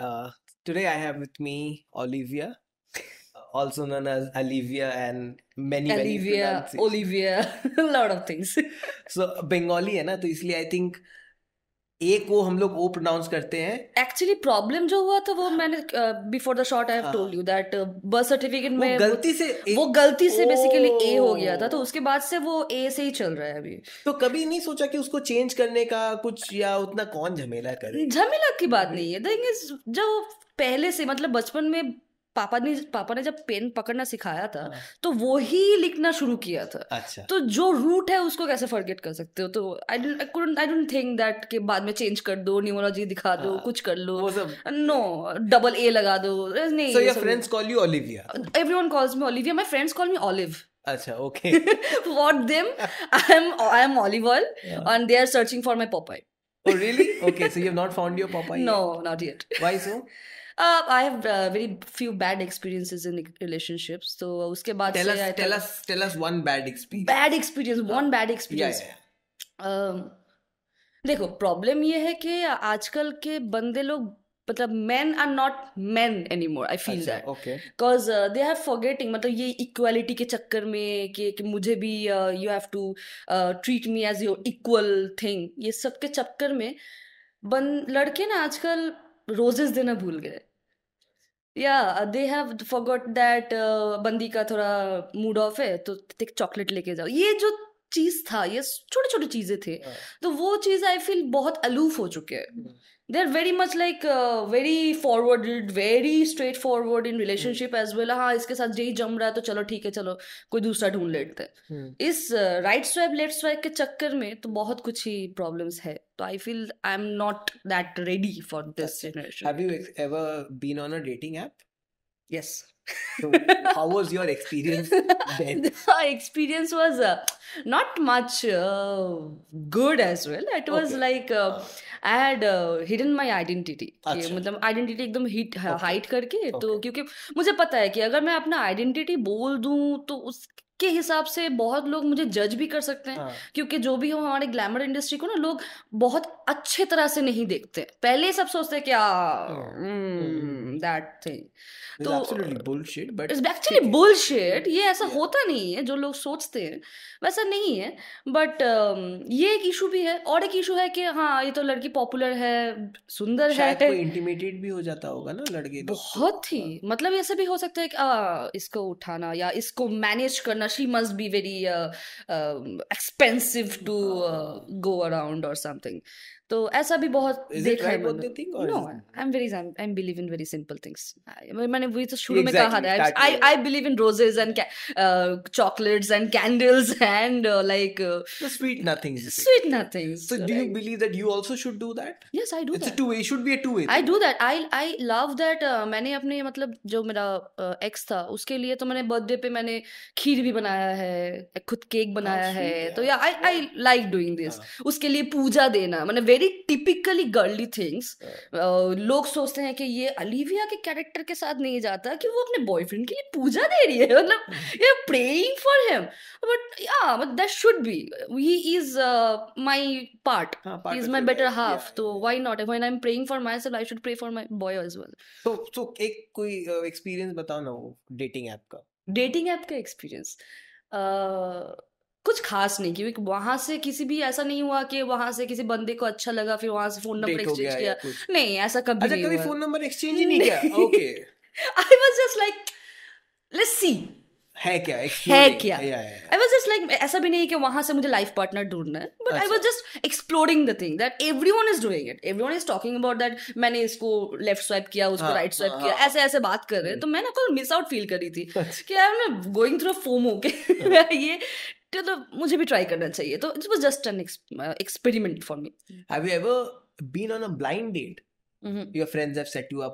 Uh, today I have with me Olivia, also known as Olivia, and many Olivia, many Olivia, a lot of things. so Bengali है ना तो इसलिए I think ए को हम लोग ओ pronounce करते हैं एक्चुअली प्रॉब्लम जो हुआ था वो मैंने before the shot I have told you that birth certificate में गलती से ए, वो गलती से बेसिकली ए हो गया था तो उसके बाद से वो ए से ही चल रहा है अभी तो कभी नहीं सोचा कि उसको चेंज करने का कुछ या उतना कौन झमेला करे झमेला की बात हम्म। नहीं है द थिंग इज जब पहले से मतलब बचपन में पापा ने पापा ने जब पेन पकड़ना सिखाया था हाँ। तो वो ही लिखना शुरू किया था अच्छा तो जो रूट है उसको कैसे फॉरगेट कर सकते हो तो I don't I think that कि बाद में चेंज कर दो न्यूमोलॉजी दिखा दो हाँ। कुछ कर लो नो डबल ए लगा दो नहीं so your friends call you Olivia everyone calls me Olivia my friends call me Olive अच्छा okay for them I am I am Oliver and they are searching for my Popeye Oh really? I have very few bad experiences in relationships तो उसके बाद tell us tell us tell us one bad experience bad experience one bad experience देखो problem ये है कि आजकल के बंदे लोग मतलब man are not man any more I feel that because they have forgetting मतलब ये इक्वालिटी के चक्कर में कि, कि मुझे भी you have to treat me as your equal thing ये सब के चक्कर में बन लड़के ना आजकल रोजेस देना भूल गए या दे हैव फॉरगॉट दैट बंदी का थोड़ा मूड ऑफ है तो एक चॉकलेट लेके जाओ ये जो चीज था ये छोटे छोटे चीजें थे हाँ। तो वो चीज आई फील बहुत अलूफ हो चुके हैं हम्म। There very much like very forward very straightforward in relationship as well हाँ इसके साथ यही जम रहा है तो चलो ठीक है चलो कोई दूसरा ढूंढ लेते हैं हम्म। इस राइट स्वाइप लेफ्ट स्वाइप के चक्कर में तो बहुत कुछ ही प्रॉब्लम्स है तो I feel I am not that ready for this generation have you ever been on a dating app yes so how was your experience then my experience was uh, not much uh, good as well it was okay. like uh. uh. I had hidden my identity मतलब identity एकदम हिट हाइट करके तो क्योंकि मुझे पता है कि अगर मैं अपना आइडेंटिटी बोल दूँ तो उस के हिसाब से बहुत लोग मुझे जज भी कर सकते हैं हाँ. क्योंकि जो भी हो हमारे ग्लैमर इंडस्ट्री को ना लोग बहुत अच्छे तरह से नहीं देखते पहले सब सोचते हैं क्या हाँ। हम्म, तो ये ऐसा yeah. होता नहीं है जो लोग सोचते हैं वैसा नहीं है बट uh, um, ये एक इशू भी है और एक इशू है कि हाँ ये तो लड़की पॉपुलर है सुंदर है इंटीमेटेड भी हो जाता होगा ना लड़के बहुत ही हाँ। मतलब ऐसा भी हो सकता है कि इसको उठाना या इसको मैनेज करना she must be very uh, um, expensive to uh, go around or something तो ऐसा भी बहुत देखा है no I am very I am believe in very simple things मैंने वही तो शुरू में कहा था I I believe in roses and chocolates and candles and like sweet nothing sweet nothing so do you believe that you also should do that yes I do it's a two way should be a two way I do that I I love that मैंने अपने मतलब जो मेरा x uh, था उसके लिए तो मैंने बर्थडे पे मैंने खीर भी बनाया है खुद केक बनाया है तो yeah I I like doing this उसके लिए पूजा देना मैंने वेरी टिपिकली गर्ली थिंग्स लोग सोचते हैं कि ये अलीविया के कैरेक्टर के साथ नहीं जाता कि वो अपने बॉयफ्रेंड के लिए पूजा दे रही है मतलब ये praying for him but yeah that should be he is my part is my better half तो why not when I am praying for myself I should pray for my boy as well तो तो एक कोई experience uh, बताओ ना dating app का dating app का experience कुछ खास नहीं क्योंकि वहां से किसी भी ऐसा नहीं हुआ कि वहां से किसी बंदे को अच्छा लगा फिर वहां से फोन नंबर एक्सचेंज किया नहीं ऐसा कभी अच्छा, नहीं कभी फोन नंबर एक्सचेंज ही नहीं किया okay I was just like let's see है क्या है क्या आई वाज जस्ट लाइक ऐसा भी नहीं कि वहां से मुझे लाइफ पार्टनर ढूंढना है but I was just exploring the thing that everyone is doing it everyone is talking about that मैंने इसको लेफ्ट स्वाइप किया उसको राइट हाँ, स्वाइप हाँ, किया हाँ। ऐसे ऐसे बात कर रहे हैं हम्म। तो मैं ना कल मिस आउट फील करी थी कि I am going through FOMO के ये चलो मुझे भी ट्राई करना चाहिए तो it was just an experiment for me have you ever been on a blind date your friends have set you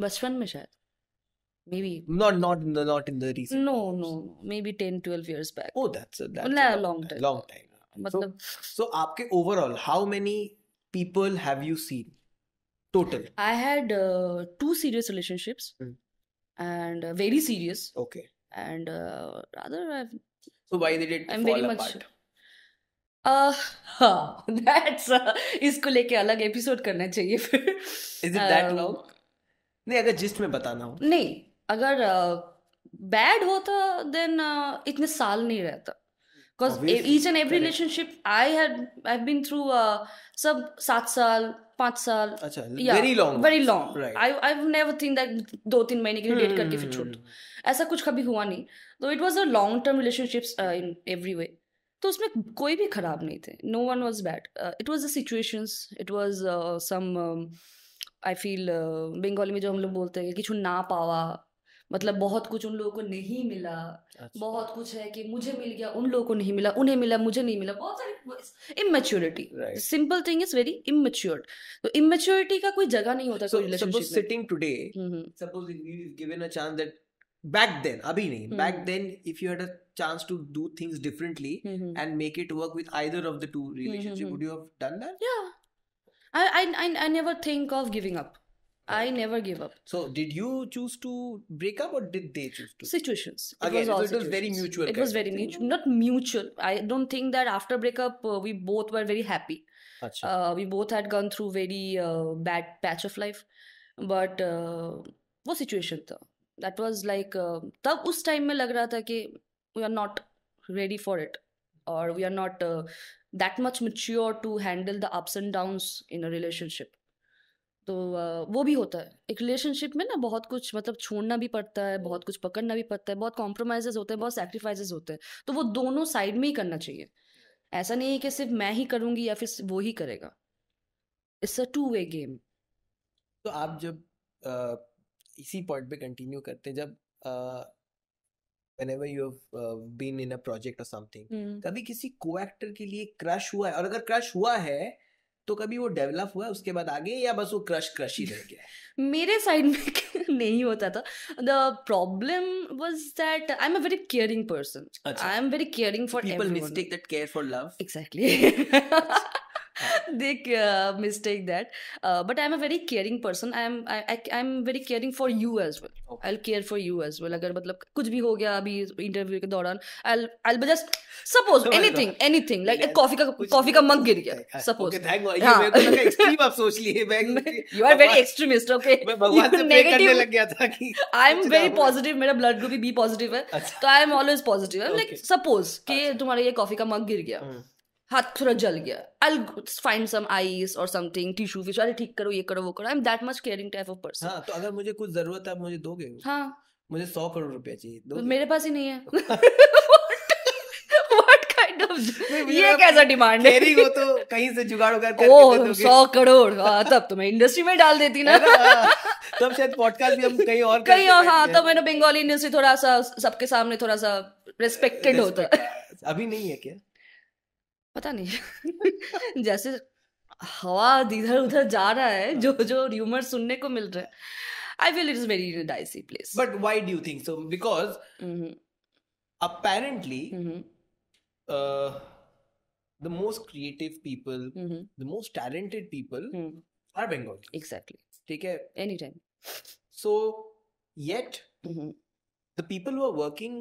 बचपन में शायद maybe not not in the not in the recent no no no maybe 10 12 years back oh that's a, that's a long, time long time मतलब so, so आपके overall how many people have you seen total I had uh, two serious relationships hmm. and uh, very serious okay and uh, rather I've So why did it I'm fall very apart? Much... Uh, हाँ that's uh, इसको लेके अलग episode करना चाहिए फिर is it that long नहीं अगर gist में बताना हो नहीं अगर बैड होता देन इतने साल नहीं रहता because each and every relationship I had I been through सब सात साल पांच साल very long very long I I never think that दो तीन महीने के लिए डेट करके फिर hmm. छोड़ ऐसा कुछ कभी हुआ नहीं तो it was a long term relationships in every way तो उसमें कोई भी ख़राब नहीं थे no one was bad it was a situations it was some I feel Bengali में जो हम लोग बोलते हैं कि छू ना पावा मतलब बहुत कुछ उन लोगों को नहीं मिला अच्छा। बहुत कुछ है कि मुझे मिल गया उन लोगों को नहीं मिला उन्हें मिला मुझे नहीं मिला बहुत सारी immaturity simple thing is very immature तो इमेच्योरिटी का कोई जगह नहीं होता so, sitting today suppose given a chance that back then abhi nahi mm-hmm. back then if you had a chance to do things differently mm-hmm. and make it work with either of the two hmm, hmm, relationship would you have done that yeah I, I i never think of giving up I never give up. So, did you choose to break up, or did they choose to? Situations. It was all it was very mutual. It was very mutual, not mutual. I don't think that after breakup uh, we both were very happy. Uh, we both had gone through very uh, bad patch of life, but uh, वो situation था that was like तब उस time में लग रहा था कि we are not ready for it और we are not that much mature to handle the ups and downs in a relationship तो uh, वो भी होता है एक रिलेशनशिप में ना बहुत कुछ मतलब छोड़ना भी पड़ता है बहुत कुछ पकड़ना भी पड़ता है बहुत कॉम्प्रोमाइजेज होते हैं बहुत सेक्रीफाइसेस होते हैं तो वो दोनों साइड में ही करना चाहिए ऐसा नहीं है कि सिर्फ मैं ही करूँगी या फिर वो ही करेगा it's a two way game तो आप जब uh, इसी पॉइंट पे कंटिन्यू करते हैं जब whenever you've uh, been in a project or something hmm. कभी किसी को एक्टर के लिए क्रश हुआ है और अगर क्रश हुआ है तो कभी वो डेवलप हुआ उसके बाद आगे या बस वो क्रश क्रश ही रह गया मेरे साइड में नहीं होता था the problem was that I am a very caring person I am very caring for people mistake that care for love exactly देख mistake that but I am a very caring person I am I am very caring for you as well I care for you as well अगर मतलब कुछ भी हो गया अभी interview के दौरान I I just suppose anything anything like coffee का कॉफी का मग गिर गया सपोज हाँ, हाँ। तो एक्सट्रीम आप सोच लिए you are very extremist okay negative लग गया था कि आई एम वेरी पॉजिटिव मेरा ब्लड ग्रुप भी बी पॉजिटिव है अच्छा। तो I am always positive like suppose कि अच्छा। तुम्हारा ये कॉफी का मग गिर गया हम्म। हाथ थोड़ा जल गया आई फाइंड सम आइस और समथिंग टिश्यू फिश अरे ठीक करो ये करो वो करो I am that much caring type of person हां तो अगर मुझे कुछ जरूरत है मुझे दोगे हां मुझे सौ करोड़ रुपया चाहिए दो तो मेरे पास ही नहीं है ये कैसा डिमांड है को तो कहीं से जुगाड़ कर ओ सौ करोड़ हाँ, तब तो मैं इंडस्ट्री में डाल देती ना हाँ। तब शायद पॉडकास्ट भी हम कहीं और कहीं और हाँ तब मैंने बंगाली इंडस्ट्री थोड़ा सा सबके सामने थोड़ा सा रिस्पेक्टेड होता अभी नहीं है क्या पता नहीं जैसे हवा इधर उधर जा रहा है जो जो र्यूमर सुनने को मिल रहा है I feel it is very dicey place but why do you think so because apparently mm-hmm. uh, the most creative people mm-hmm. the most talented people mm-hmm. are bengali exactly take care anytime so yet the people who are working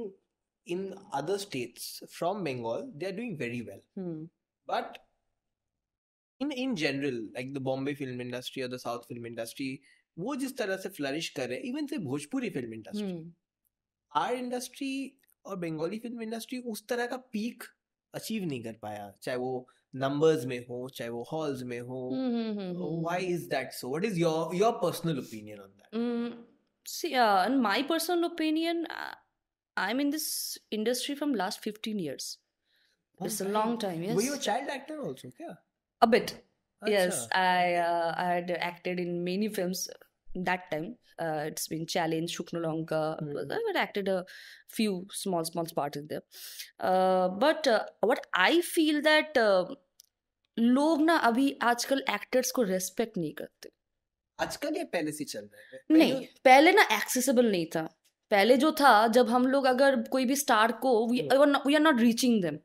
in other states from Bengal, they are doing very well. Hmm. But in in general, like the Bombay film industry or the South film industry, वो जिस तरह से flourish कर रहे हैं even से Bhojpuri film industry or industry और Bengali film industry उस तरह का पीक अचीव नहीं कर पाया चाहे वो नंबर्स में हो चाहे वो हॉल्स में हो why is that so what is your your personal opinion on that see in my personal opinion I'm in this industry from last 15 years. Oh, it's a long time. Yes. Were you a child actor also? Yeah. A bit. Achha. Yes, I uh, I had acted in many films that time. Uh, it's been Challenge, Shuknolanka. Mm. I had acted a few small small parts in there. Uh, but what I feel that लोग ना अभी आजकल actors को respect नहीं करते आजकल या पहले से चल रहा है नहीं पहले ना एक्सेसिबल नहीं था पहले जो था जब हम लोग अगर कोई भी स्टार को we are not reaching them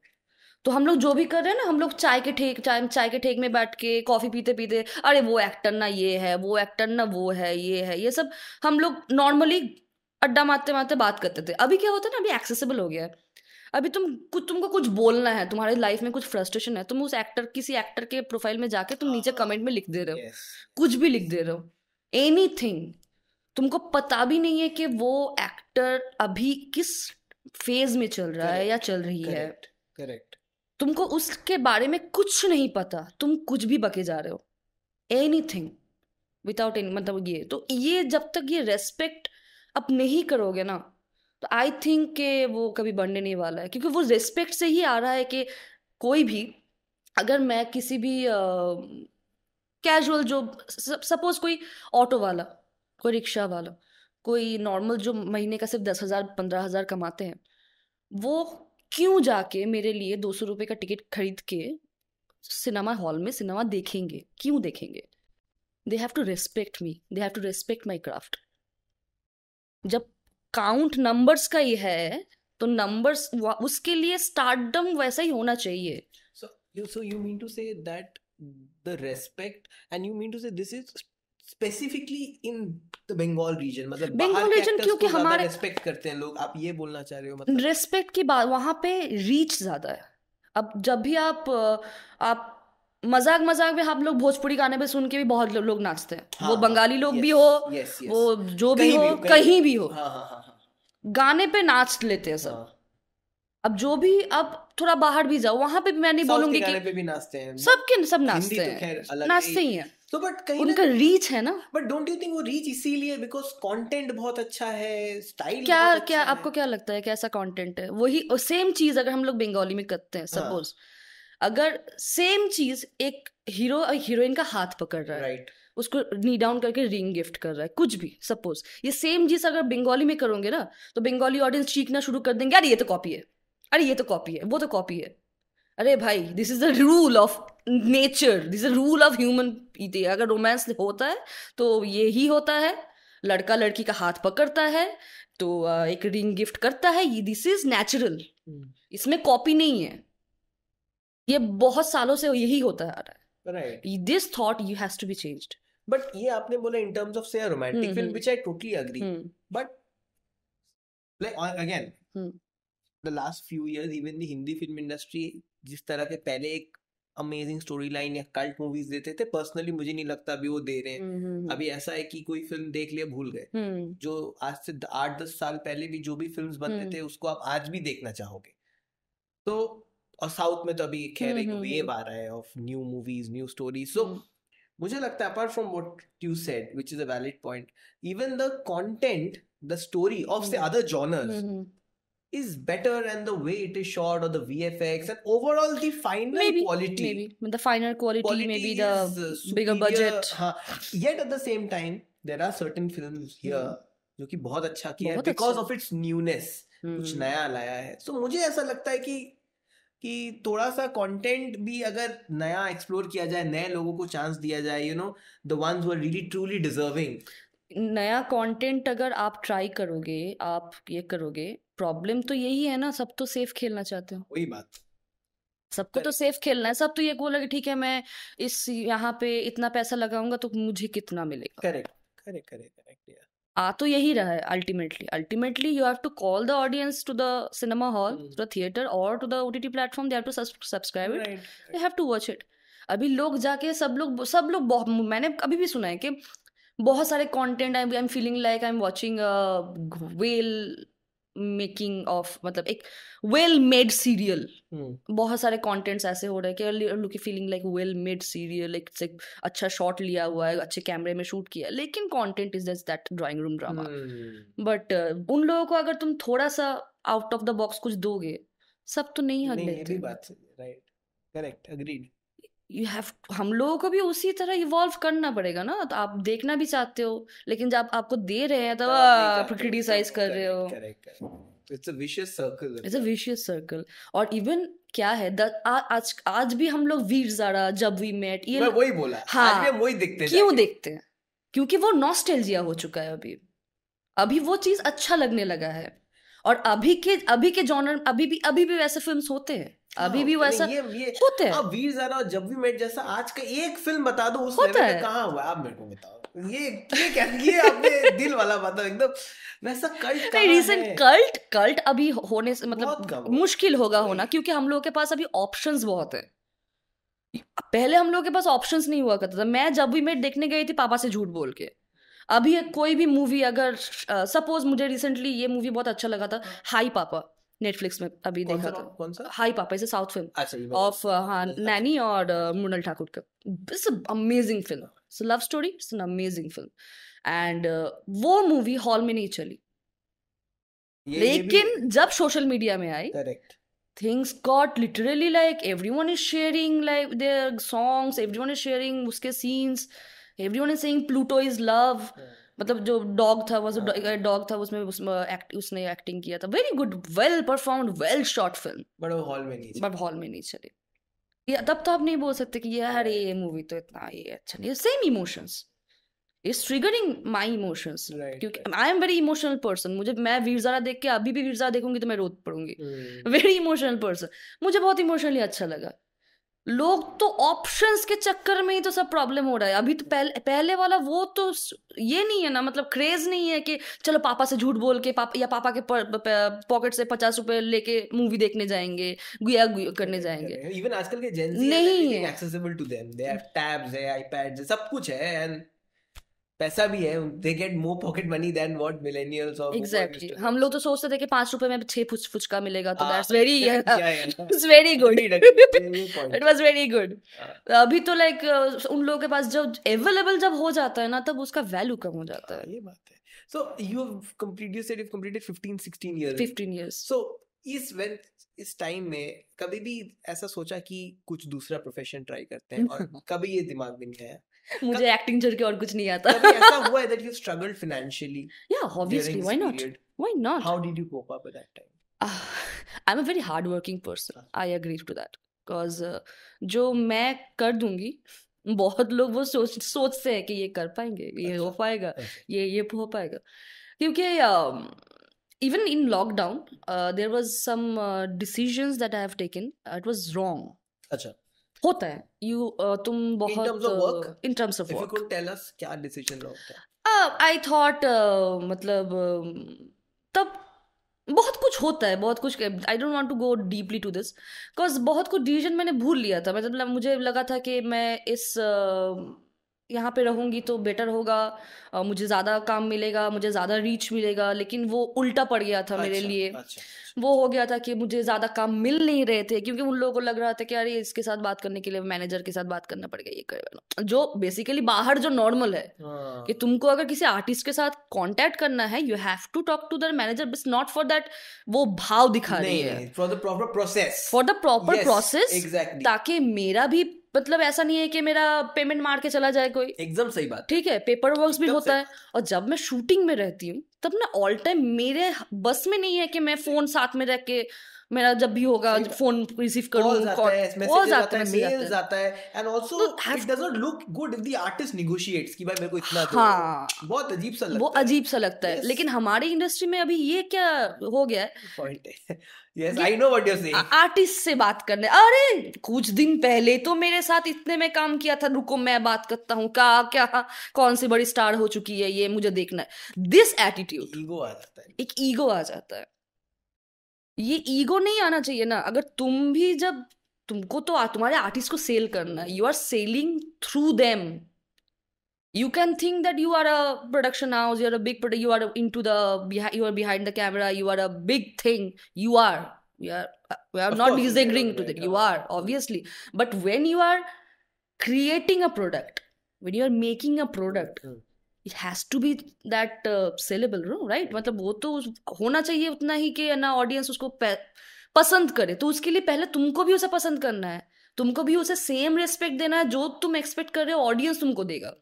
तो हम लोग जो भी कर रहे हैं ना हम लोग चाय के ठेक चाय चाय के ठेक में बैठ के कॉफी पीते पीते अरे वो एक्टर ना ये है वो एक्टर ना वो है ये है ये सब हम लोग नॉर्मली अड्डा मारते मारते बात करते थे अभी क्या होता है ना अभी एक्सेसिबल हो गया है अभी तुम कुछ तुमको कुछ बोलना है तुम्हारी लाइफ में कुछ फ्रस्ट्रेशन है तुम उस एक्टर किसी एक्टर के प्रोफाइल में जाके तुम नीचे कमेंट हाँ। में लिख दे रहे हो yes. कुछ भी लिख दे रहे हो एनी थिंग तुमको पता भी नहीं है कि वो एक्टर अभी किस फेज में चल रहा correct, है या चल रही correct, है करेक्ट तुमको उसके बारे में कुछ नहीं पता तुम कुछ भी बके जा रहे हो एनी थिंग विदाउट एनी मतलब ये तो ये जब तक ये रेस्पेक्ट अब नहीं करोगे ना तो आई थिंक के वो कभी बढ़ने नहीं वाला है क्योंकि वो रेस्पेक्ट से ही आ रहा है कि कोई भी अगर मैं किसी भी कैजुअल uh, जो सपोज कोई ऑटो वाला कोई रिक्शा वाला कोई नॉर्मल जो महीने का सिर्फ दस हज़ार पंद्रह हज़ार कमाते हैं वो क्यों जाके मेरे लिए दो सौ रुपये का टिकट खरीद के सिनेमा हॉल में सिनेमा देखेंगे क्यों देखेंगे they have to respect me they have to respect my craft जब काउंट नंबर्स का ही है तो नंबर्स उसके लिए स्टार्टम वैसा ही होना चाहिए so you mean to say that the respect and you mean to say this is specifically in the Bengal region मतलब बंगाल रीजन क्योंकि हमारे रिस्पेक्ट करते हैं लोग आप ये बोलना चाह रहे हो मतलब रिस्पेक्ट की बात वहाँ पे रीच ज्यादा है अब जब भी आप आप मजाक मजाक में हम लोग भोजपुरी गाने पे सुन के भी बहुत लोग नाचते हैं हाँ, वो हाँ, बंगाली हाँ, लोग भी हो वो जो भी हो कहीं भी हो हाँ, गाने पे नाच लेते हैं सब अब जो भी अब थोड़ा बाहर भी जाओ वहां पे मैं नहीं बोलूंगी कि सबके सब तो नाचते हैं नाचते ही है तो बट कहीं उनका रीच है ना बट डोंट यू थिंक वो रीच इसीलिए बिकॉज कंटेंट बहुत अच्छा है स्टाइल क्या अच्छा क्या है? आपको क्या लगता है कैसा कंटेंट है वही सेम चीज अगर हम लोग बंगाली में करते हैं सपोज हाँ. अगर सेम चीज एक हीरो और हीरोइन का हाथ पकड़ रहा है right. उसको नी डाउन करके रिंग गिफ्ट कर रहा है कुछ भी सपोज ये सेम चीज अगर बंगाली में करोगे ना तो बंगाली ऑडियंस चीखना शुरू कर देंगे अरे ये तो कॉपी है अरे ये तो कॉपी है वो तो कॉपी है अरे भाई this is the rule of nature this rule of human अगर रोमांस होता है तो ये ही होता है लड़का लड़की का हाथ पकड़ता है तो एक रिंग गिफ्ट करता है ये दिस इज नेचुरल इसमें कॉपी नहीं है ये बहुत सालों से यही होता आ रहा है this thought you has to be changed but ये आपने बोला in terms of say romantic film which I totally agree but like again the last few years even the Hindi film industry जिस तरह के पहले एक अमेजिंग स्टोरी लाइन या cult movies देते थे पर्सनली मुझे नहीं लगता अभी वो दे रहे हैं हम्म, हम्म, हम्म। अभी ऐसा है कि कोई फिल्म देख लिया भूल गए जो आज से आठ दस साल पहले भी जो भी फिल्म बनते थे उसको आप आज भी देखना चाहोगे तो और साउथ में तो अभी खैर एक वेव आ रहा है of new movies new story so मुझे लगता है apart from what you said which is a valid point even the content the story of say other genres is better and the way it is shot or the VFX and overall the final maybe, quality. Maybe the final quality, quality maybe the superior, bigger budget. Huh. Yet at the same time, there are certain films here hmm. जो कि बहुत अच्छा किया है because of its newness कुछ नया लाया है तो so, मुझे ऐसा लगता है कि कि थोड़ा सा कंटेंट भी अगर नया एक्सप्लोर किया जाए नए लोगों को चांस दिया जाए you know the ones who are really truly deserving नया कंटेंट अगर आप ट्राई करोगे आप ये करोगे प्रॉब्लम तो यही है ना सब तो सेफ खेलना चाहते हो वही बात सबको तो सेफ खेलना है सब तो ये गोल है ठीक है मैं इस यहाँ पे इतना पैसा लगाऊंगा तो मुझे कितना मिलेगा करेक्ट करेक्ट करेक्ट करेक्ट आ तो यही रहा है ultimately ultimately you have to call the audience to the cinema hall to the theatre और to the OTT platform they have to subscribe it they have to watch it अभी लोग जाके सब लोग सब लोग मैंने अभी भी सुना है कि बहुत सारे content I I am feeling like I am watching well making of मतलब एक वेल मेड सीरियल बहुत सारे कंटेंट्स ऐसे हो रहे हैं कि feeling like well made serial एक अच्छा शॉट लिया हुआ है अच्छे कैमरे में शूट किया लेकिन content is just that drawing room drama but उन लोगों को अगर तुम थोड़ा सा आउट ऑफ द बॉक्स कुछ दोगे सब तो नहीं हट लेते बात right correct agreed you have हम लोगों को भी उसी तरह इवॉल्व करना पड़ेगा ना तो आप देखना भी चाहते हो लेकिन जब आपको दे रहे हैं तो आप क्रिटिसाइज हाँ, कर रहे हो इट्स अ विशियस सर्कल और इवन क्या है आ, आज आज भी हम लोग वीर जारा जब वी मेट ये वही बोला हाँ आज भी हाँ, हम वही देखते हैं क्यों देखते हैं क्योंकि वो नॉस्टैल्जिया हो चुका है अभी अभी वो चीज अच्छा लगने लगा है और अभी के अभी के जॉनर अभी भी अभी भी वैसे फिल्म होते हैं हाँ, अभी भी वैसा ये, ये, होते हैं वीर जरा और जब भी मेट जैसा आज का एक फिल्म बता दो उस लेवल पे कहाँ हुआ आप मेरे को बताओ ये ये क्या ये आपने दिल वाला बात एकदम वैसा कल्ट रीसेंट कल्ट कल्ट अभी होने से मतलब मुश्किल होगा होना क्योंकि हम लोगों के पास अभी ऑप्शंस बहुत हैं पहले हम लोग के पास ऑप्शंस नहीं हुआ करता था मैं जब भी मेट देखने गई थी पापा से झूठ बोल के अभी कोई भी मूवी अगर सपोज मुझे रिसेंटली ये मूवी बहुत अच्छा लगा था हाई पापा नेटफ्लिक्स में अभी देखा था कौन सा हाई पापा इसे साउथ फिल्म अच्छा, ऑफ हाँ अच्छा। नैनी और मृणल ठाकुर का it's amazing film it's love story it's an amazing film and वो मूवी हॉल में नहीं चली ये, लेकिन ये जब सोशल मीडिया में I correct things got literally like everyone is sharing like their songs everyone is sharing उसके scenes everyone is saying Pluto is love मतलब जो डॉग था वो डॉग था उसमें उसमें एक्ट उसने एक्टिंग किया था very good well perform well short film but वो हॉल में नहीं बट हॉल में नहीं चले या तब तो आप नहीं बोल सकते कि यार ये मूवी तो इतना ये अच्छा नहीं same emotions is triggering my emotions क्योंकि I am very emotional person मुझे मैं वीरजारा देख के अभी भी वीरजारा देखूंगी तो मैं रोत पड़ूंगी वेरी इमोशनल पर्सन मुझे बहुत इमोशनली अच्छा लगा लोग तो ऑप्शंस के चक्कर में ही तो सब प्रॉब्लम हो रहा है अभी तो पहले पहले वाला वो तो ये नहीं है ना मतलब क्रेज नहीं है कि चलो पापा से झूठ बोल के पापा या पापा के पॉकेट से पचास रुपए लेके मूवी देखने जाएंगे गुया गुया करने जाएंगे इवन आजकल के नहीं है accessible to them they have tabs है आईपैड्स सब कुछ है एंड पैसा भी है they get more pocket money than what millennials of exactly हम लोग तो सोचते थे कि पांच रुपए में छह फुच फुचका मिलेगा तो that's very it's very good it was very good अभी तो लाइक like, uh, उन लोगों के पास जब अवेलेबल जब हो जाता है ना तब उसका वैल्यू कम हो जाता हाँ, है ये बात है so you have completed you said you've completed 15 16 years 15 years so इस when इस टाइम में कभी भी ऐसा सोचा कि कुछ दूसरा प्रोफेशन ट्राई करते हैं और कभी ये दिमाग में नहीं आया मुझे एक्टिंग छोड़ के और कुछ नहीं आता ऐसा हुआ है दैट यू स्ट्रगल्ड फाइनेंशियली या obviously why not why not how did you cope up at that time I am a very hard working person I agree to that because जो मैं कर दूंगी बहुत लोग वो सोच सोचते हैं कि ये कर पाएंगे ये हो अच्छा, पाएगा ये ये हो पाएगा क्योंकि even in lockdown there was some decision that I have taken it was wrong अच्छा होता है यू तुम बहुत in terms of work tell us क्या डिसीजन होता आई थॉट मतलब तब बहुत कुछ होता है बहुत कुछ I don't want to go deeply to this because बहुत कुछ डिसीजन मैंने भूल लिया था मतलब मुझे लगा था कि मैं इस uh, यहाँ पे रहूँगी तो बेटर होगा मुझे ज़्यादा काम मिलेगा मुझे ज़्यादा रीच मिलेगा लेकिन वो उल्टा पड़ गया था मेरे अच्छा, लिए अच्छा, अच्छा। वो हो गया था कि मुझे ज़्यादा काम मिल नहीं रहे थे क्योंकि उन लोगों को लग रहा था कि अरे इसके साथ बात करने के लिए मैनेजर के साथ बात करना पड़ गया ये जो बेसिकली बाहर जो नॉर्मल है हाँ। कि तुमको अगर किसी आर्टिस्ट के साथ कॉन्टैक्ट करना है you have to talk to their manager but not for that वो भाव दिखा रही है for the proper process for the proper process ताकि मेरा भी मतलब ऐसा नहीं है कि मेरा पेमेंट मार के चला जाए कोई एकदम सही बात ठीक है पेपर वर्क भी होता है और जब मैं शूटिंग में रहती हूँ तब ना ऑल टाइम मेरे बस में नहीं है कि मैं फोन साथ में रह के मेरा जब भी होगा फोन रिसीव करूं कॉल है है and also it look good if the artist negotiates कि भाई मेरे को इतना हाँ। बहुत अजीब सा लगता वो अजीब सा लगता है लेकिन हमारे इंडस्ट्री में अभी ये क्या हो गया है आर्टिस्ट से बात करने अरे कुछ दिन पहले तो मेरे साथ इतने में काम किया था रुको मैं बात करता हूँ क्या क्या कौन सी बड़ी स्टार हो चुकी है ये मुझे देखना है दिस एटीट्यूड ईगो आ जाता है एक ईगो आ जाता है ये ईगो नहीं आना चाहिए ना अगर तुम भी जब तुमको तो तुम्हारे आर्टिस्ट को सेल करना है you are selling through them you can think that you are a production house you are a big product you are into do are behind the camera you are a big thing you are you are we are not disagreeing to that you are obviously but when you are creating a product when you are making a product it has to be that sellable right मतलब वो तो होना चाहिए उतना ही कि ना audience उसको पसंद करे तो उसके लिए पहले तुमको भी उसे पसंद करना है तुमको भी उसे सेम रिस्पेक्ट देना है जो तुम एक्सपेक्ट कर रहे हो ऑडियंस तुमको देगा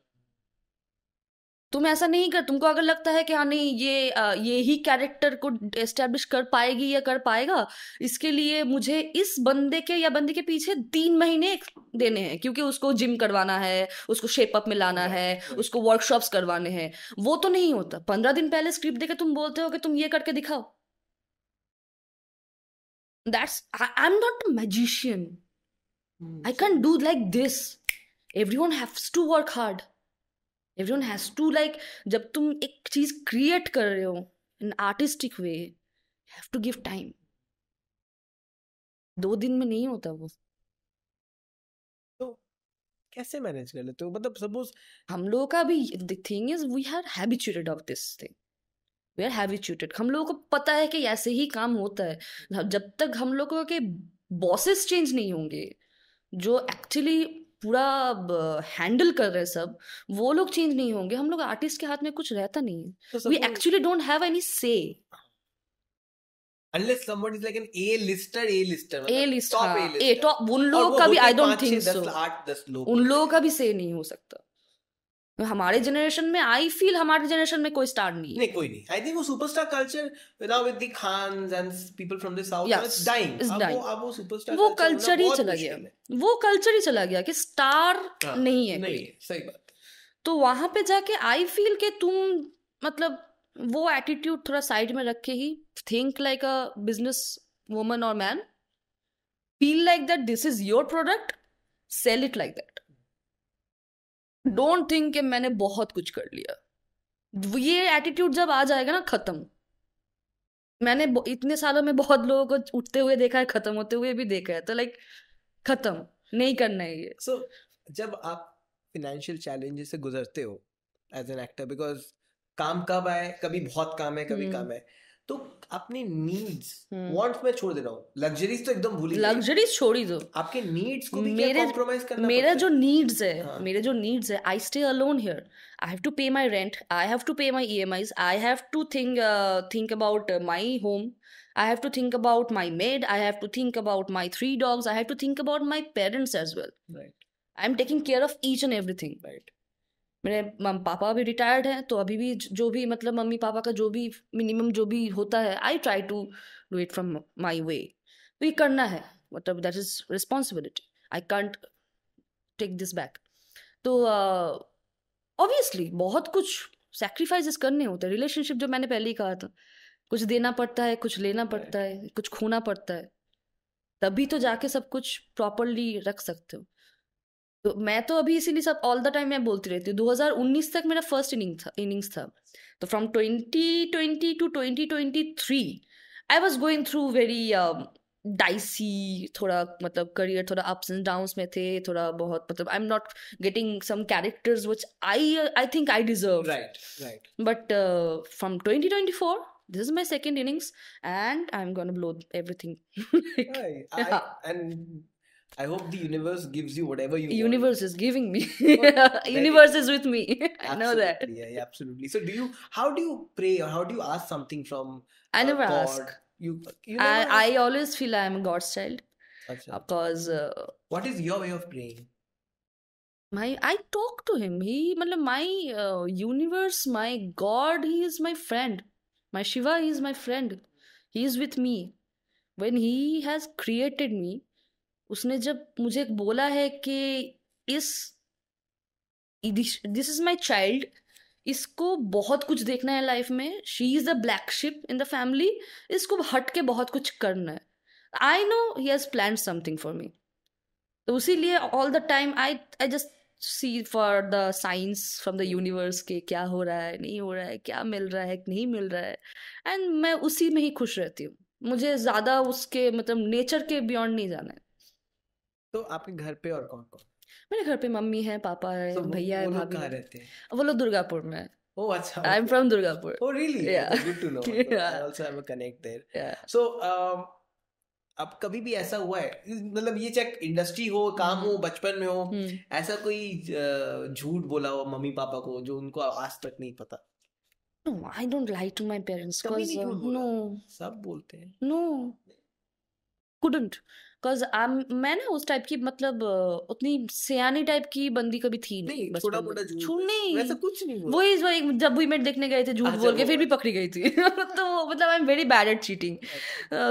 तुम ऐसा नहीं कर तुमको अगर लगता है कि हाँ नहीं ये आ, ये ही कैरेक्टर को एस्टेब्लिश कर पाएगी या कर पाएगा इसके लिए मुझे इस बंदे के या बंदे के पीछे तीन महीने देने हैं क्योंकि उसको जिम करवाना है उसको शेप अप में लाना है उसको वर्कशॉप्स करवाने हैं वो तो नहीं होता पंद्रह दिन पहले स्क्रिप्ट देकर तुम बोलते हो कि तुम ये करके दिखाओ that's I am not a magician I can do like this everyone haves to work hard everyone has to like जब तुम एक चीज़ क्रिएट कर रहे हो in artistic way have to give time दो दिन में नहीं होता वो तो कैसे मैनेज कर लेते हो मतलब सपोज हम लोगों का भी the thing is we are habituated of this thing we are habituated हम लोगों को पता है कि ऐसे ही काम होता है जब तक हम लोगों के बॉसेस चेंज नहीं होंगे जो एक्चुअली पूरा हैंडल कर रहे हैं सब वो लोग चेंज नहीं होंगे हम लोग आर्टिस्ट के हाथ में कुछ रहता नहीं है we actually don't have any say unless somebody is like an A lister, A lister, मतलब A lister, top हाँ, A lister. A top उन लोगों का भी I don't think so. उन लोगों का भी से नहीं हो सकता तो हमारे जनरेशन में आई फील हमारे जनरेशन में कोई स्टार नहीं नहीं कोई नहीं आई थिंक वो superstar culture without with the Khans and people from the south is dying अब वो अब वो सुपरस्टार वो कल्चर ही चला गया वो कल्चर ही चला गया कि स्टार हाँ, नहीं है नहीं सही बात तो वहां पे जाके आई फील के तुम मतलब वो एटीट्यूड थोड़ा साइड में रख के ही think like a business woman और man feel like that this is your product sell it like that don't think कि मैंने बहुत कुछ कर लिया ये एटीट्यूड जब आ जाएगा ना खत्म मैंने इतने सालों में बहुत लोगों को उठते हुए देखा है खत्म होते हुए भी देखा है तो लाइक खत्म नहीं करना है ये सो so, जब आप फिनेंशियल चैलेंजेस से गुजरते हो एज एन एक्टर बिकॉज काम कब आए कभी बहुत काम है कभी hmm. हम्म। काम है तो अपने नीड्स वांट्स मैं छोड़ दे रहा हूँ लग्जरीज तो एकदम भूल लग्जरीज छोड़ ही दो आपके नीड्स को भी मेरे कॉम्प्रोमाइज करना मेरा जो नीड्स है हाँ. मेरे जो नीड्स है I stay alone here I have to pay my rent I have to pay my EMIs I have to think think about my home I have to think about my maid I have to think about my three dogs I have to think about my parents as well right I am taking care of each and everything right मेरे पापा भी retired हैं तो अभी भी जो भी मतलब मम्मी पापा का जो भी मिनिमम जो भी होता है I try to do it from my way तो ये करना है मतलब that is responsibility I can't take this back तो ऑब्वियसली uh, बहुत कुछ सेक्रीफाइसेस करने होते हैं रिलेशनशिप जो मैंने पहले ही कहा था कुछ देना पड़ता है कुछ लेना पड़ता है कुछ खोना पड़ता है तभी तो जाके सब कुछ प्रॉपरली रख सकते हो तो मैं तो अभी इसीलिए सब ऑल द टाइम मैं बोलती रहती हूँ 2019 तक मेरा फर्स्ट इनिंग था इनिंग्स था तो from 2020 twenty two 2023 I was going through very dicey थोड़ा मतलब करियर थोड़ा अप्स एंड डाउन्स में थे थोड़ा बहुत मतलब I am not getting some characters which I I think I deserve right but from 2024 this is my second innings and i'm gonna blow everything like, I, I, yeah. and I hope the universe gives you whatever you. Universe want. is giving me. universe is with me. I know that. Yeah, yeah, absolutely. So, do you? How do you pray, or how do you ask something from? I never uh, ask. You. you never I, ask. I always feel I am God's child. Achha. Because. Uh, what is your way of praying? My, I talk to him. He, my uh, universe, my God, he is my friend. My Shiva is my friend. He is with me. When he has created me, उसने जब मुझे बोला है कि इस this is my child इसको बहुत कुछ देखना है लाइफ में she is the black sheep in the family इसको हट के बहुत कुछ करना है I know he has plan something for me तो लिए all the time I I just see for the science from the universe के क्या हो रहा है नहीं हो रहा है क्या मिल रहा है नहीं मिल रहा है एंड मैं उसी में ही खुश रहती हूँ मुझे ज़्यादा उसके मतलब नेचर के बियॉन्ड नहीं जाना है तो आपके घर पे और कौन कौन मेरे घर पे मम्मी है पापा है so, तो भैया है भाभी है रहते हैं वो लोग दुर्गापुर में अच्छा, Oh, um, अब कभी भी ऐसा हुआ है मतलब ये चेक इंडस्ट्री हो काम हो हम्म। बचपन में हो हम्म। ऐसा कोई झूठ बोला हो मम्मी पापा को जो उनको आज तक नहीं पता no I don't lie to my parents कभी नहीं झूठ uh, बोला सब बोलते हैं नो कुडंट बिकॉज मैं ना उस टाइप की मतलब उतनी सियानी टाइप की बंदी कभी थी नहीं छोटा मोटा झूठ नहीं वैसा कुछ नहीं वो इस बार जब भी मेट देखने गए थे झूठ अच्छा, बोल के फिर भी पकड़ी गई थी तो मतलब I am very bad at cheating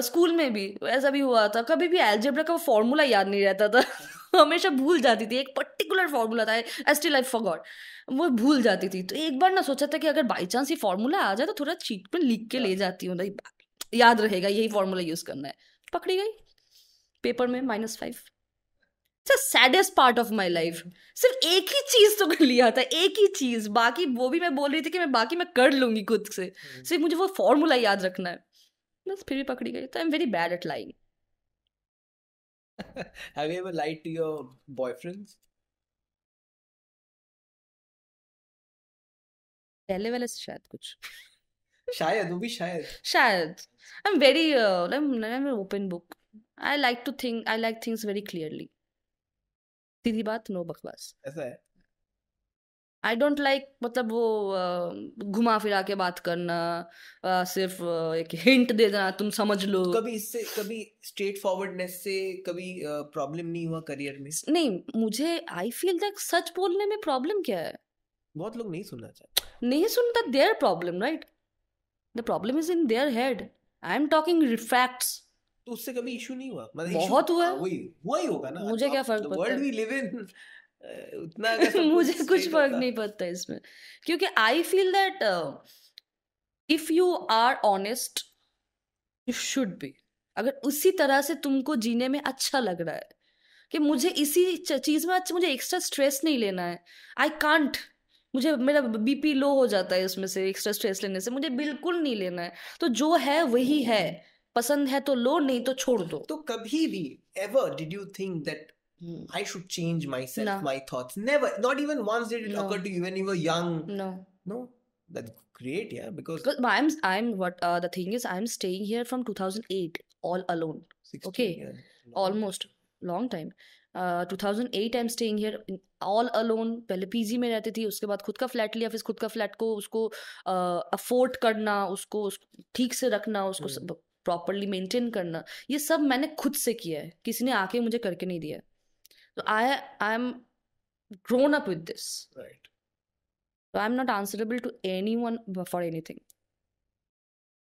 school में भी ऐसा भी हुआ था कभी भी एल्जेब्रा का वो फॉर्मूला याद नहीं रहता था हमेशा भूल जाती थी एक पर्टिकुलर फॉर्मूला था आई स्टिल आई फॉरगॉट वो भूल जाती थी तो एक बार ना सोचा था कि अगर बाई चांस ये फॉर्मूला आ जाए तो थोड़ा चीट पर लिख के अच्छा। ले जाती हूँ याद रहेगा यही फॉर्मूला यूज करना है पकड़ी गई पेपर में minus five saddest part of my life सिर्फ एक ही चीज तो कर लिया था एक ही चीज बाकी वो भी मैं बोल रही थी कि मैं बाकी मैं कर लूंगी खुद से hmm. सिर्फ मुझे वो फॉर्मूला याद रखना है बस फिर भी पकड़ी गई तो I am very bad at lying Have you ever lied to your boyfriends? पहले वाले से शायद कुछ शायद वो भी शायद शायद I am very I am open book I like to think I like things very clearly सीधी बात नो बकवास ऐसा है आई डोंट लाइक मतलब वो घुमा फिरा के बात करना आ, सिर्फ एक हिंट दे देना तुम समझ लो तो कभी इससे कभी स्ट्रेट फॉरवर्डनेस से कभी प्रॉब्लम नहीं हुआ करियर में नहीं मुझे आई फील दैट सच बोलने में प्रॉब्लम क्या है बहुत लोग नहीं सुनना चाहते नहीं सुनता their problem right the problem is in their head I am talking facts तो उससे कभी इशू नहीं हुआ मतलब बहुत हुआ हाँ, वही हुआ ही होगा ना मुझे क्या फर्क पड़ता वर्ल्ड वी लिव इन उतना मुझे कुछ फर्क नहीं पड़ता इसमें क्योंकि I feel that if you are honest you should be अगर उसी तरह से तुमको जीने में अच्छा लग रहा है कि मुझे इसी चीज में अच्छा मुझे एक्स्ट्रा स्ट्रेस नहीं लेना है आई कांट मुझे मेरा बीपी लो हो जाता है उसमें से एक्स्ट्रा स्ट्रेस लेने से मुझे बिल्कुल नहीं लेना है तो जो है वही है पसंद है तो लो नहीं तो छोड़ दो तो कभी भी ever did you think that I should change myself my thought not even once did it occur to you when young no no that great because I am I am what the thing is I am staying here from 2008 all alone okay almost long time two thousand eight I am staying here all alone पहले P G में रहती थी उसके बाद खुद का flat लिया फिर खुद का फ्लैट को उसको अफोर्ड uh, करना उसको ठीक से रखना उसको hmm. प्रॉपरली मेंटेन करना ये सब मैंने खुद से किया है किसी ने आके मुझे करके नहीं दिया तो I I am grown up with this. Right. So I'm not answerable to anyone for anything.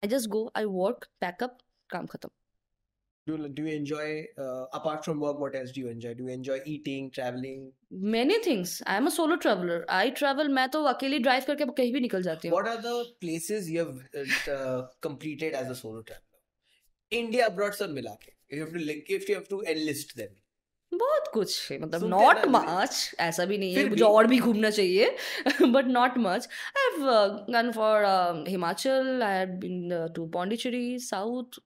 I just go, I work, pack up, काम खत्म. Do, do you enjoy, uh, apart from work, what else do you enjoy? Do you enjoy eating, traveling? Many things. I'm a solo traveler. I travel, मैं तो अकेली drive करके कहीं भी निकल जाती हूँ. What are the places you have uh, completed as a solo traveler? India abroad सब मिला के you have to link if you have to enlist them बहुत कुछ है मतलब नॉट मच ऐसा भी नहीं है मुझे और भी घूमना चाहिए but not much I have gone for Himachal I have been to Pondicherry south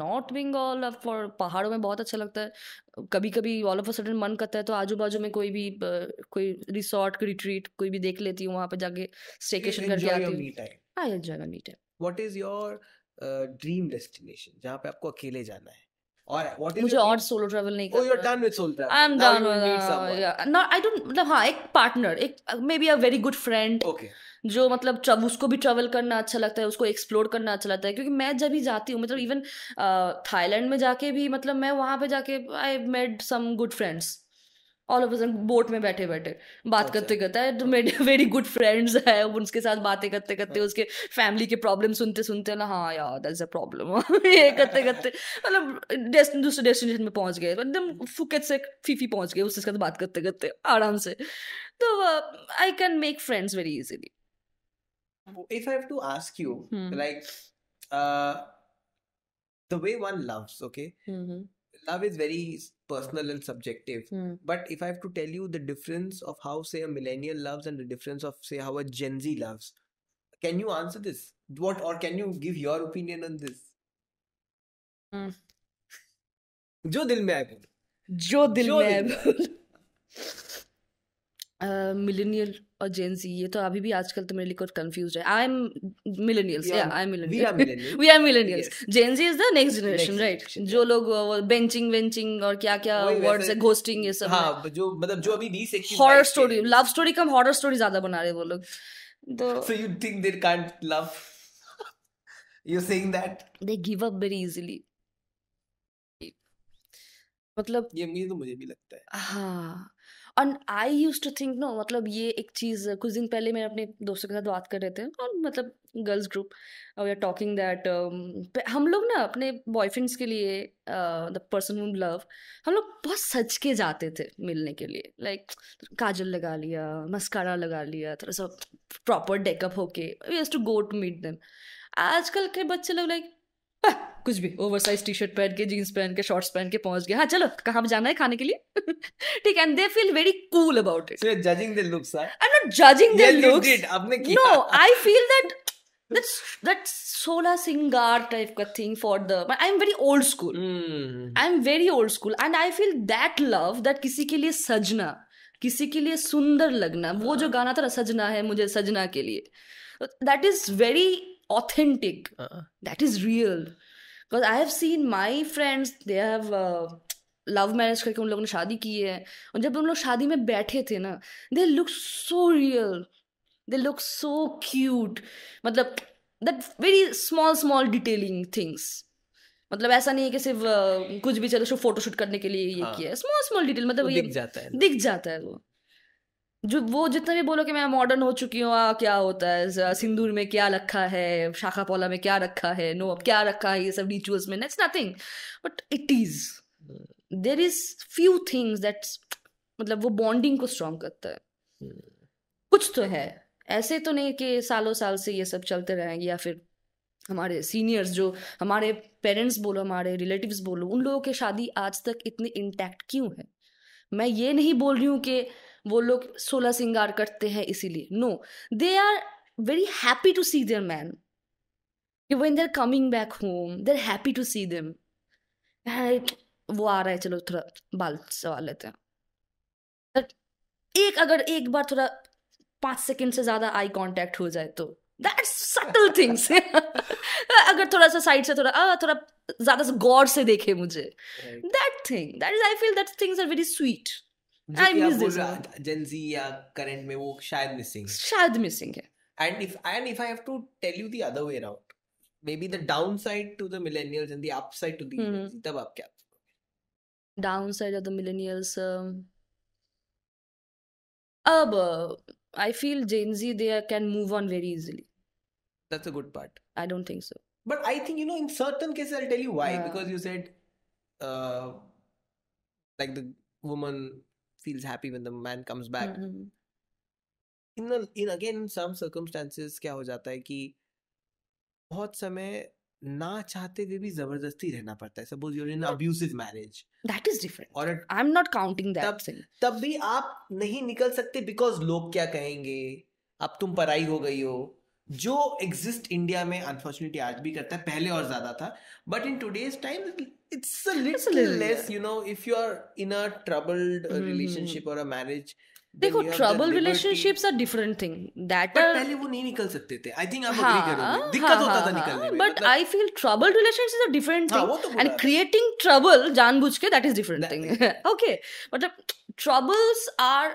north Bengal for पहाड़ों में बहुत अच्छा लगता है कभी कभी ऑल ऑफ अ सडन मन करता है तो आजू बाजू में कोई भी uh, कोई रिसोर्ट कोई रिट्रीट कोई भी देख लेती हूँ वहाँ पे जाके स्टेकेशन करके आती हूँ I enjoy my me time what is your dream destination जहाँ पे आपको अकेले जाना है और व्हाट मुझे और सोलो ट्रैवल नहीं oh, करना oh you are done with solo travel I am done with not I don't मतलब हाँ एक पार्टनर एक maybe a very good friend okay जो मतलब ट्रब उसको भी ट्रैवल करना अच्छा लगता है उसको एक्सप्लोर करना अच्छा लगता है क्योंकि मैं जब भी जाती हूँ मतलब इवन थाईलैंड में जाके भी मतलब मैं वहाँ पे जाके I made some good friends all of a boat में बैठे बैठे बात अच्छा। करते करते तो मेरे वेरी गुड फ्रेंड्स है उनके साथ बातें करते करते हाँ। उसके फैमिली के प्रॉब्लम सुनते सुनते ना हाँ यार दैट्स अ प्रॉब्लम ये करते करते मतलब दूसरे डेस्टिनेशन में पहुंच गए एकदम फुकेट से फीफी पहुंच गए उसके साथ बात करते करते आराम से तो I can make friends very easily if I have to ask you, hmm. like, uh, the way one loves, okay, mm love is very personal and subjective hmm. but if i have to tell you the difference of how say a millennial loves and the difference of say how a gen z loves can you answer this what or can you give your opinion on this Hmm. जो दिल में आए बोलो जो दिल में आए और जेंसी ये तो अभी भी आजकल तो मेरे लिए कुछ कंफ्यूज है I am millennials I am millennials we are millennials Gen Z is the next generation right जो लोग बेंचिंग वेंचिंग और क्या क्या वर्ड्स है घोस्टिंग ये सब हाँ, जो मतलब जो अभी बीस हॉरर स्टोरी लव स्टोरी कम हॉरर स्टोरी ज्यादा बना रहे वो लोग तो so you think they can't love you saying that they give up very easily मतलब ये मुझे तो मुझे भी लगता है हाँ और I use to think no मतलब ये एक चीज़ कुछ दिन पहले मैं अपने दोस्तों के साथ बात कर रहे थे और मतलब girls group we are talking that हम लोग ना अपने बॉयफ्रेंड्स के लिए द पर्सन हु लव हम लोग बहुत सच के जाते थे मिलने के लिए लाइक like, काजल लगा लिया मस्कारा लगा लिया थोड़ा सा प्रॉपर डेकअप होके we has to go to meet them आजकल के बच्चे लोग लाइक कुछ भी ओवर साइज टी शर्ट पहन के जीन्स पहन के शॉर्ट्स पहन के पहुंच गया हाँ चलो कहाँ जाना है खाने के लिए ठीक and they feel very cool about it judging the looks I am not judging the looks आपने किया no I feel that that's that's सोला सिंगार टाइप का thing for the I am very old school I am very old school and I feel that love that किसी के लिए सजना किसी के लिए सुंदर लगना वो जो गाना था सजना है मुझे सजना के लिए that is very authentic uh-huh. that is real because i have seen my friends they have uh, love marriage करके उन लोगों ने शादी की है और जब उन लोग शादी में बैठे थे ना they look so real they look so cute मतलब that very small small detailing things मतलब ऐसा नहीं है कि सिर्फ uh, कुछ भी चलो फोटोशूट करने के लिए ये हाँ. किया है स्मॉल स्मॉल डिटेल मतलब ये दिख जाता है दिख जाता है वो जो वो जितने भी बोलो कि मैं मॉडर्न हो चुकी हूँ क्या होता है सिंदूर में क्या रखा है शाखा पोला में क्या रखा है नो अब क्या रखा है ये सब रिचुअल्स में it's nothing but it is there is few things that's मतलब वो बॉन्डिंग को स्ट्रॉन्ग करता है कुछ तो है ऐसे तो नहीं कि सालों साल से ये सब चलते रहेंगे या फिर हमारे सीनियर्स जो हमारे पेरेंट्स बोलो हमारे रिलेटिव्स बोलो उन लोगों की शादी आज तक इतनी इंटैक्ट क्यों है मैं ये नहीं बोल रही हूँ कि वो लोग सोलह सिंगार करते हैं इसीलिए no they are very happy to see their man कि when they're coming back home they're happy to see them वो आ रहा है चलो थोड़ा बाल सवाल लेते हैं एक अगर एक बार थोड़ा पांच सेकंड से ज़्यादा आई कांटेक्ट हो जाए तो दैट्स सटल थिंग्स अगर थोड़ा सा साइड से थोड़ा आ, थोड़ा ज़्यादा गौर से देखे मुझे that thing that is I feel that things are very sweet Gen Z या करंट में वो शायद मिसिंग शायद मिसिंग है and if and if i have to tell you the other way around maybe the downside to the millennials and the upside to the mm-hmm. tab aap kya downside of the millennials um, ab uh, i feel gen z they can move on very easily that's a good part i don't think so but i think you know in certain cases i'll tell you why yeah. because you said uh, like the woman feels happy when the man comes back in mm, mm. in again some circumstances क्या हो जाता है कि बहुत समय ना चाहते हुए भी जबरदस्ती रहना पड़ता है suppose you're in abusive marriage that is different और I am not counting that तब तब भी आप नहीं निकल सकते बिकॉज लोग क्या कहेंगे अब तुम पराई हो गई हो जो एग्जिस्ट इंडिया में अनफॉर्चुनेटली आज भी करता है पहले और ज्यादा था but in today's time it's a little, it's a little less, you know, if you are in a troubled relationship or a marriage. देखो trouble relationships are different thing that पहले वो नहीं निकल सकते थे आई थिंक आप हाँ, agree करोगे दिक्कत हाँ, होता था निकलने में but I feel trouble relationships are different thing and creating trouble जानबूझ के that is different thing okay मतलब troubles are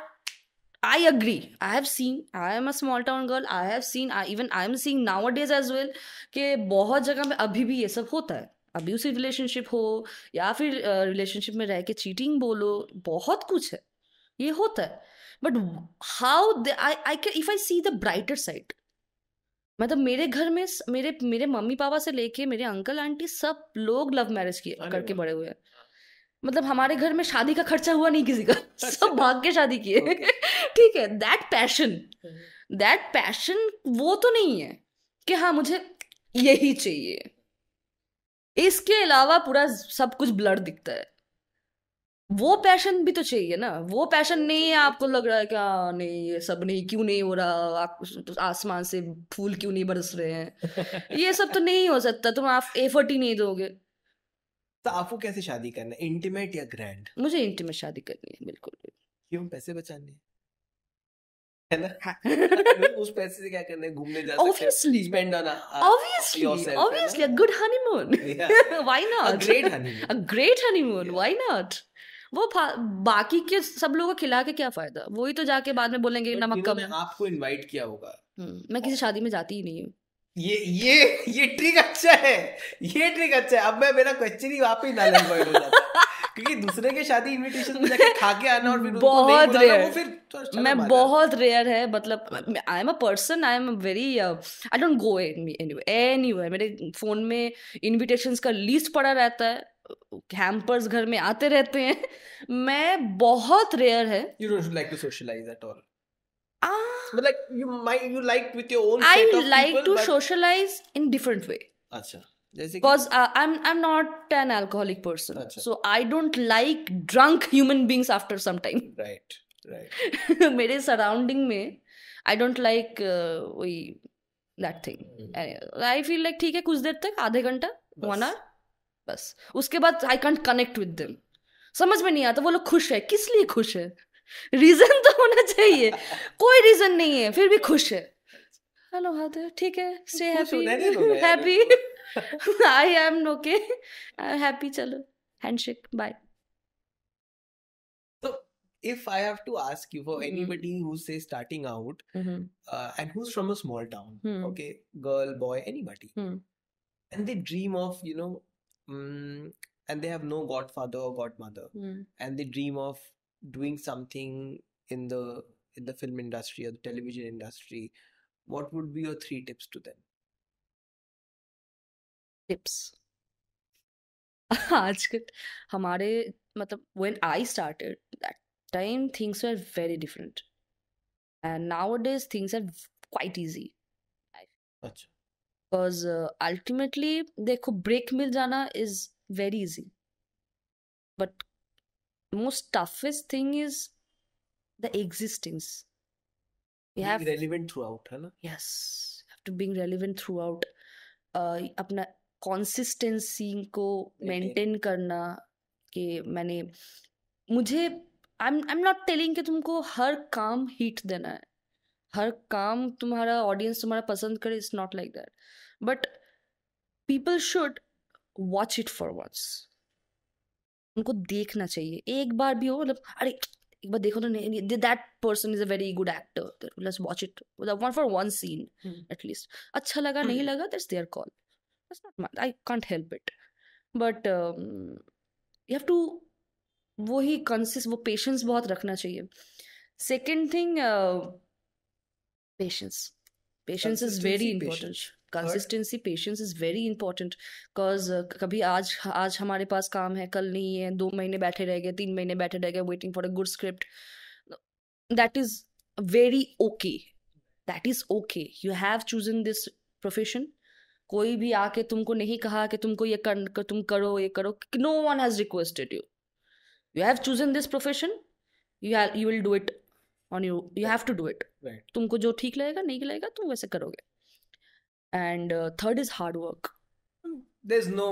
I agree. I have seen. I am a small town girl. I have seen. I, even I am seeing nowadays as well कि बहुत जगह में अभी भी ये सब होता है अब्यूसिव रिलेशनशिप हो या फिर रिलेशनशिप में रह के चीटिंग बोलो बहुत कुछ है ये होता है but how I I can if I see the brighter side मतलब मेरे घर में मेरे मेरे मम्मी पापा से लेके मेरे अंकल आंटी सब लोग लव मैरिज किए करके बड़े हुए हैं मतलब हमारे घर में शादी का खर्चा हुआ नहीं किसी का अच्छा। सब भाग के शादी किए ठीक है दैट पैशन दैट पैशन वो तो नहीं है कि हाँ मुझे यही चाहिए इसके अलावा पूरा सब कुछ ब्लड दिखता है वो पैशन भी तो चाहिए ना वो पैशन नहीं है आपको लग रहा है क्या हाँ, नहीं ये सब नहीं क्यों नहीं हो रहा तो आसमान से फूल क्यों नहीं बरस रहे हैं ये सब तो नहीं हो सकता तुम आप एफर्ट ही नहीं दोगे तो आपको कैसे शादी करना इंटीमेट या ग्रैंड मुझे इंटीमेट शादी करनी है बिल्कुल क्यों पैसे बचाने हाँ। तो उस पैसे से क्या घूमने जा obviously, uh, वो बाकी के सब लोगों को खिला के क्या फायदा वो ही तो जाके बाद में बोलेंगे नमक कम आपको इनवाइट किया होगा हम्म, मैं किसी शादी में जाती ही नहीं हूँ ये ये ये ट्रिक अच्छा है ये ट्रिक अच्छा है अब मैं मेरा क्वेश्चन ही वहां हो जाता क्योंकि दूसरे के शादी इनविटेशन में जाके खा के आना और बहुत रेयर फिर मैं बहुत रेयर है मतलब I am a person I am a very I don't go anywhere मेरे फोन में इनविटेशंस का लिस्ट पड़ा रहता है कैंपर्स घर में आते रहते हैं मैं बहुत रेयर है you don't like to socialize at all मतलब you my you like with your own I like to socialize in different way अच्छा because I am not an alcoholic person so I don't like drunk human beings after some time right मेरे surrounding में I don't like वही that thing I feel like ठीक है कुछ देर तक आधे घंटा वन आवर बस उसके बाद आई कंट कनेक्ट विद दिम समझ में नहीं आता वो लोग खुश है किस लिए खुश है रीजन तो होना चाहिए कोई रीजन नहीं है फिर भी खुश है हेलो अच्छा। हाथ ठीक है stay happy happy I am okay happy चलो handshake bye if I have to ask you for mm-hmm. anybody mm-hmm. who's say starting out mm-hmm. uh, and who's from a small town, mm-hmm. okay, girl, boy, anybody, hmm. and they dream of you know, um, and they have no godfather or godmother, hmm. and they dream of doing something in the in the film industry or the television industry, what would be your three tips to them? Tips आजकल हमारे मतलब when I started that time things are very different and nowadays things are quite easy because ultimately देखो break मिल जाना is very easy but most toughest thing is the existence you have relevant throughout है ना yes you have to being relevant throughout uh, अपना consistency को maintain करना कि मैंने मुझे I am I am not telling कि तुमको हर काम हीट देना है हर काम तुम्हारा ऑडियंस तुम्हारा पसंद करे it's not like that but people should watch it for watch उनको देखना चाहिए एक बार भी हो मतलब अरे एक बार देखो तो नहीं that person is a very good actor let's watch it one for one scene at least अच्छा लगा नहीं hmm. लगा that's their call it's not my, i can't help it but um, you have to वो ही concise वो patience बहुत रखना चाहिए second thing patience patience is very important consistency patience is very important because कभी आज आज हमारे पास काम है कल नहीं है दो महीने बैठे रह गए तीन महीने बैठे रह गए waiting for a good script that is very okay that is okay you have choose in this profession कोई भी आके तुमको नहीं कहा कि तुमको ये कर, कर तुम करो ये करो no one has requested you you have chosen this profession you you will do it on you you have to do it तुमको जो ठीक लगेगा नहीं लगेगा तुम वैसे करोगे and third is hard work there's no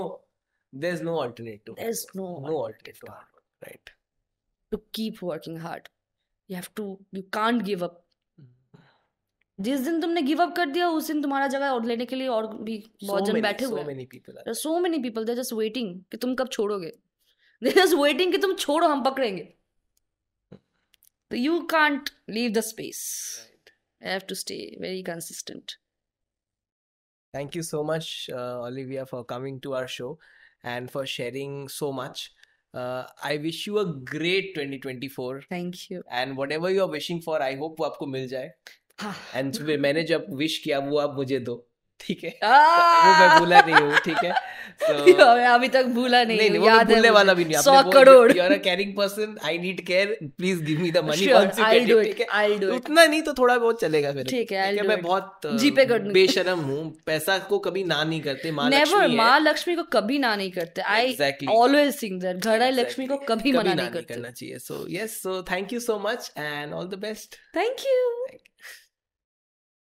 there's no alternate to there's no no alternate to hard work right to keep working hard you have to you can't give जिस दिन तुमने गिव अप कर दिया उस दिन तुम्हारा जगह और लेने के लिए और भी बहुत जन बैठे हुए हैं so many people they just waiting कि तुम कब छोड़ोगे दे जस्ट वेटिंग कि तुम छोड़ो हम पकड़ेंगे तो you can't leave the space I have to stay very consistent thank you so much Olivia for coming to our show and for sharing so much Uh, I wish you a great 2024. Thank you. And whatever you are wishing for, I hope वो आपको मिल जाए. And सुबह तो मैंने जब wish किया वो आप मुझे दो ठीक है वो मैं भूला नहीं हूँ ठीक है so, अभी तक भूला नहीं, नहीं, नहीं याद भूलने वाला भी नहीं सौ crore you are a caring person I need care please give me the money once you get it I do it उतना नहीं तो थोड़ा बहुत चलेगा फिर ठीक है आई मैं बहुत जीपे कर बेशर्म हूं पैसा को कभी ना नहीं करते मां लक्ष्मी नेवर मां लक्ष्मी को कभी ना नहीं करते आई ऑलवेज सिंग दैट घड़ा लक्ष्मी को कभी मना नहीं करना चाहिए so yes so thank you so much and all the best thank you